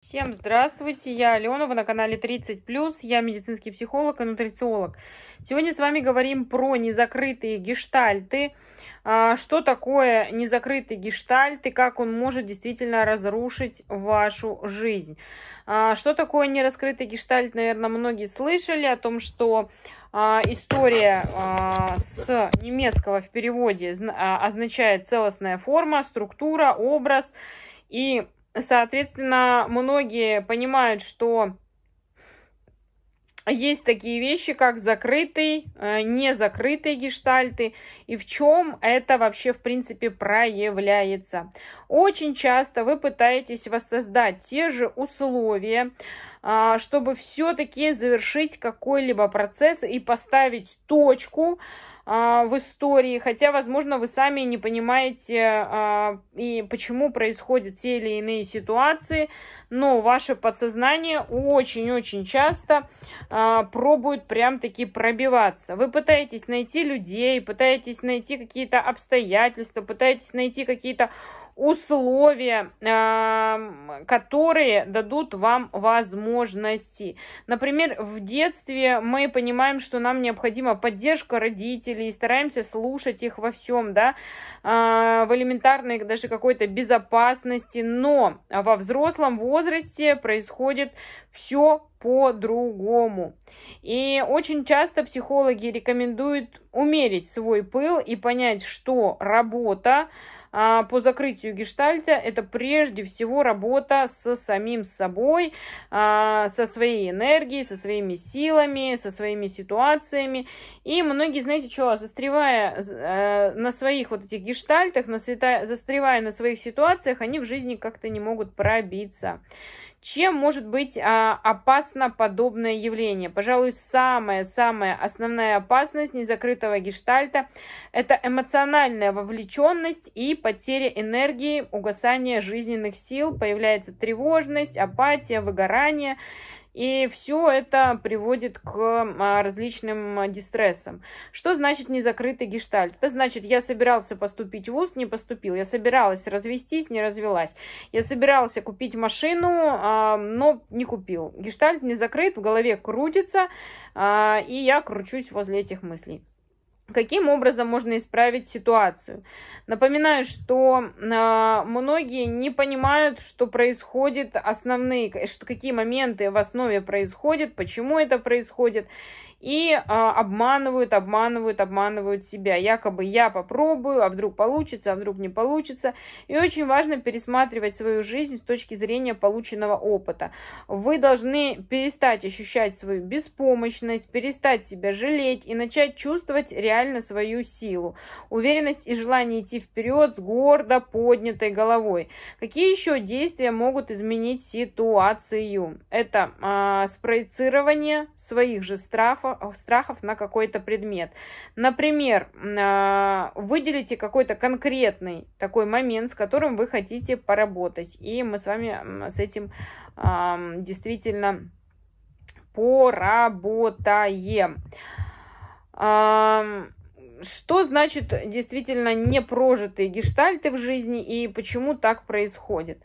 Всем здравствуйте, я Алена, вы на канале 30+, я медицинский психолог и нутрициолог. Сегодня с вами говорим про незакрытые гештальты, а, что такое незакрытый гештальт и как он может действительно разрушить вашу жизнь. А, что такое нераскрытый гештальт, наверное, многие слышали о том, что а, история с немецкого в переводе означает целостная форма, структура, образ и Соответственно, многие понимают, что есть такие вещи, как закрытый, э, закрытые гештальты, и в чем это вообще, в принципе, проявляется. Очень часто вы пытаетесь воссоздать те же условия, а, чтобы все-таки завершить какой-либо процесс и поставить точку, а, в истории, хотя, возможно, вы сами не понимаете, а, и почему происходят те или иные ситуации, но ваше подсознание очень-очень часто а, пробует прям-таки пробиваться. Вы пытаетесь найти людей, пытаетесь найти какие-то обстоятельства, пытаетесь найти какие-то условия, которые дадут вам возможности. Например, в детстве мы понимаем, что нам необходима поддержка родителей, слушателей и стараемся слушать их во всем, да, а, в элементарной даже какой-то безопасности, но во взрослом возрасте происходит все по-другому. И очень часто психологи рекомендуют умерить свой пыл и понять, что работа, а, по закрытию гештальта это прежде всего работа со самим собой, а, со своей энергией, со своими силами, со своими ситуациями. И многие, знаете, что, застревая э, на своих вот этих гештальтах, на застревая на своих ситуациях, они в жизни как-то не могут пробиться. Чем может быть а, опасно подобное явление? Пожалуй, самая-самая основная опасность незакрытого гештальта – это эмоциональная вовлеченность и потеря энергии, угасание жизненных сил, появляется тревожность, апатия, выгорание – и все это приводит к а, различным а, дистрессам. Что значит незакрытый гештальт? Это значит, я собирался поступить в ВУЗ, не поступил. Я собиралась развестись, не развелась. Я собирался купить машину, а, но не купил. Гештальт не закрыт, в голове крутится, и я кручусь возле этих мыслей. Каким образом можно исправить ситуацию? Напоминаю, что э, многие не понимают, что происходит основные, что, какие моменты в основе происходят, почему это происходит и а, обманывают, обманывают, обманывают себя. Якобы я попробую, а вдруг получится, а вдруг не получится. И очень важно пересматривать свою жизнь с точки зрения полученного опыта. Вы должны перестать ощущать свою беспомощность, перестать себя жалеть и начать чувствовать реально свою силу. Уверенность и желание идти вперед с гордо поднятой головой. Какие еще действия могут изменить ситуацию? Это а, спроецирование своих же страхов Э, страхов на какой-то предмет. Например, а, выделите какой-то конкретный такой момент, с которым вы хотите поработать. И мы с вами с этим действительно поработаем. Что значит действительно непрожитые гештальты в жизни и почему так происходит?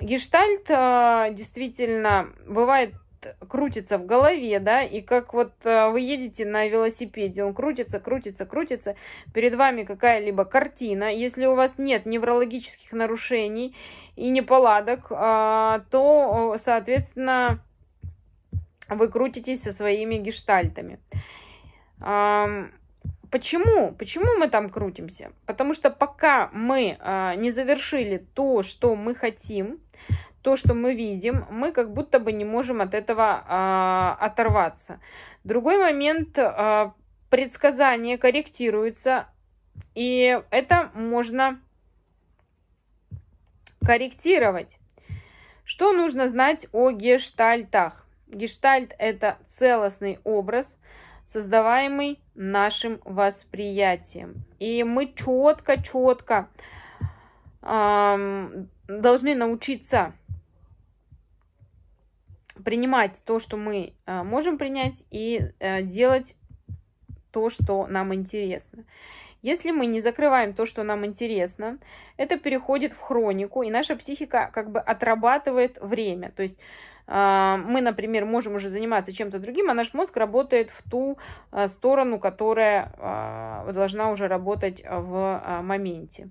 Гештальт а, действительно бывает крутится в голове, да, и как вот э, вы едете на велосипеде, он крутится, крутится, крутится, перед вами какая-либо картина, если у вас нет неврологических нарушений и неполадок, а, то, соответственно, вы крутитесь со своими гештальтами. Почему? Почему мы там крутимся? Потому что пока мы а, не завершили то, что мы хотим, то, что мы видим, мы как будто бы не можем от этого а, оторваться. Другой момент, а, предсказание корректируется, и это можно корректировать. Что нужно знать о гештальтах? Гештальт – это целостный образ, создаваемый нашим восприятием. И мы четко-четко э, должны научиться принимать то, что мы э, можем принять, и э, делать то, что нам интересно. Если мы не закрываем то, что нам интересно, это переходит в хронику, и наша психика как бы отрабатывает время. То есть э, мы, например, можем уже заниматься чем-то другим, а наш мозг работает в ту сторону, которая должна уже работать в моменте.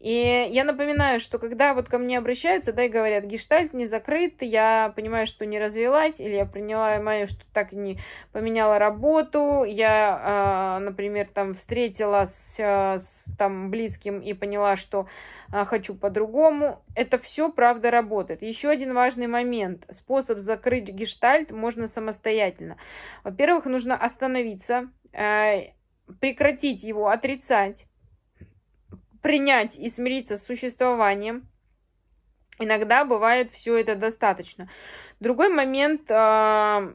И я напоминаю, что когда вот ко мне обращаются, да, и говорят, гештальт не закрыт, я понимаю, что не развелась, или я приняла мое, что так не поменяла работу, я, а, например, там встретила с, а, с там близким и поняла, что а, хочу по-другому. Это все, правда, работает. Еще один важный момент. Способ закрыть гештальт можно самостоятельно. Во-первых, нужно остановиться, прекратить его отрицать, принять и смириться с существованием. Иногда бывает все это достаточно. Другой момент а,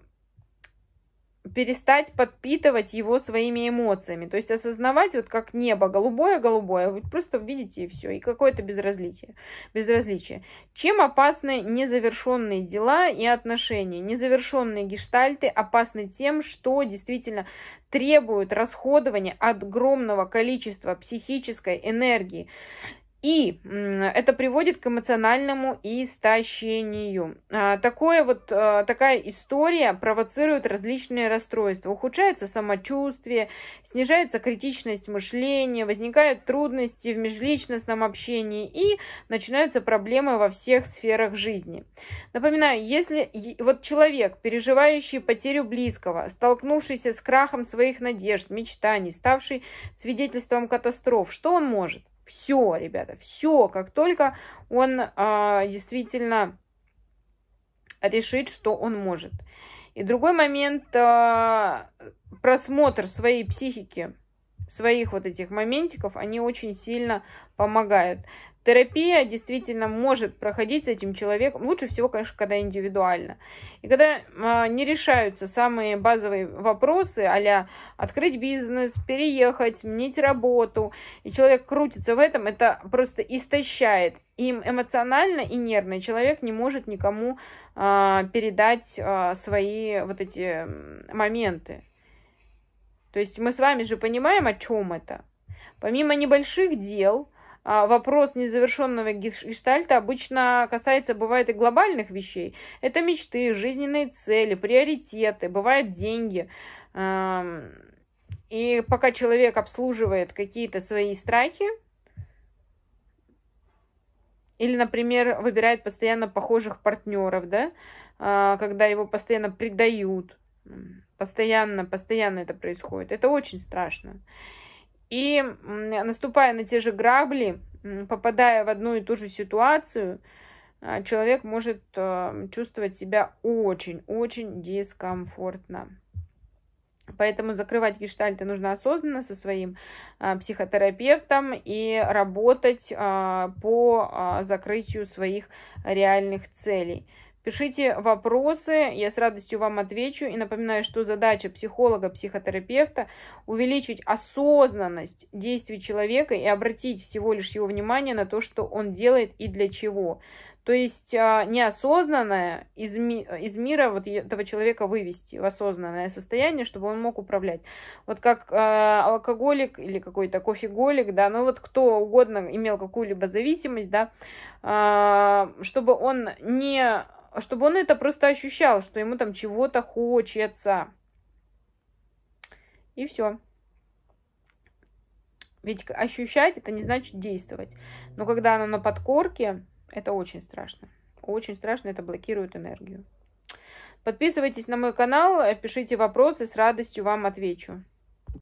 перестать подпитывать его своими эмоциями. То есть осознавать вот как небо голубое-голубое, вы просто видите и все, и какое-то безразличие. безразличие. Чем опасны незавершенные дела и отношения? Незавершенные гештальты опасны тем, что действительно требуют расходования огромного количества психической энергии. И это приводит к эмоциональному истощению. А, такое вот, а, такая история провоцирует различные расстройства. Ухудшается самочувствие, снижается критичность мышления, возникают трудности в межличностном общении и начинаются проблемы во всех сферах жизни. Напоминаю, если вот человек, переживающий потерю близкого, столкнувшийся с крахом своих надежд, мечтаний, ставший свидетельством катастроф, что он может? Все, ребята, все. Как только он а, действительно решит, что он может. И другой момент а, просмотр своей психики своих вот этих моментиков, они очень сильно помогают. Терапия действительно может проходить с этим человеком. Лучше всего, конечно, когда индивидуально. И когда а, не решаются самые базовые вопросы, а открыть бизнес, переехать, сменить работу, и человек крутится в этом, это просто истощает. Им эмоционально и нервно человек не может никому а, передать а, свои вот эти моменты. То есть мы с вами же понимаем, о чем это. Помимо небольших дел, а, вопрос незавершенного гештальта обычно касается, бывает, и глобальных вещей. Это мечты, жизненные цели, приоритеты, бывают деньги. И пока человек обслуживает какие-то свои страхи, или, например, выбирает постоянно похожих партнеров, да, а, когда его постоянно предают, Постоянно, постоянно это происходит. Это очень страшно. И наступая на те же грабли, попадая в одну и ту же ситуацию, а, человек может э, чувствовать себя очень-очень дискомфортно. Поэтому закрывать гештальты нужно осознанно со своим а, психотерапевтом и работать а, по закрытию своих реальных целей. Пишите вопросы, я с радостью вам отвечу. И напоминаю, что задача психолога-психотерапевта – увеличить осознанность действий человека и обратить всего лишь его внимание на то, что он делает и для чего. То есть а, неосознанное из, ми из мира вот этого человека вывести в осознанное состояние, чтобы он мог управлять. Вот как э, алкоголик или какой-то кофеголик, да, ну вот кто угодно имел какую-либо зависимость, да, э, чтобы он не а чтобы он это просто ощущал, что ему там чего-то хочется. И все. Ведь ощущать это не значит действовать. Но когда она на подкорке, это очень страшно. Очень страшно, это блокирует энергию. Подписывайтесь на мой канал, пишите вопросы, с радостью вам отвечу.